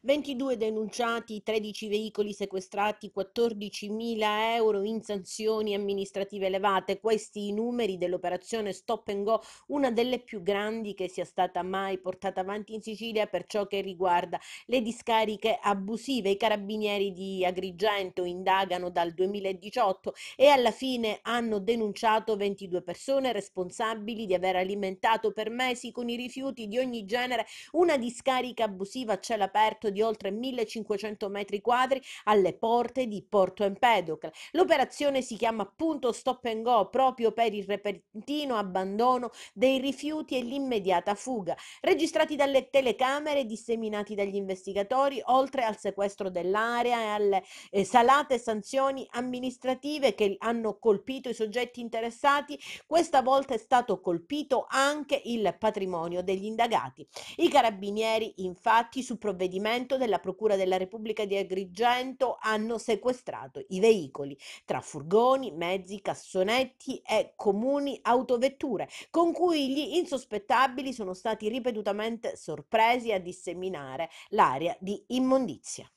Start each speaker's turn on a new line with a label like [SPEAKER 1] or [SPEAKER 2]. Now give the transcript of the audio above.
[SPEAKER 1] 22 denunciati, 13 veicoli sequestrati, 14.000 euro in sanzioni amministrative elevate. Questi i numeri dell'operazione Stop and Go, una delle più grandi che sia stata mai portata avanti in Sicilia per ciò che riguarda le discariche abusive. I carabinieri di Agrigento indagano dal 2018 e alla fine hanno denunciato 22 persone responsabili di aver alimentato per mesi con i rifiuti di ogni genere una discarica abusiva a cielo aperto quadrato di oltre 1500 metri quadri alle porte di Porto Empedocle. L'operazione si chiama appunto Stop and Go proprio per il repentino abbandono dei rifiuti e l'immediata fuga, registrati dalle telecamere e disseminati dagli investigatori, oltre al sequestro dell'area e alle eh, salate sanzioni amministrative che hanno colpito i soggetti interessati, questa volta è stato colpito anche il patrimonio degli indagati. I carabinieri infatti su provvedimento Agrigento della Procura della Repubblica di Agrigento hanno sequestrato i veicoli, tra furgoni, mezzi, cassonetti e comuni autovetture, con cui gli insospettabili sono stati ripetutamente sorpresi a disseminare l'area di immondizia.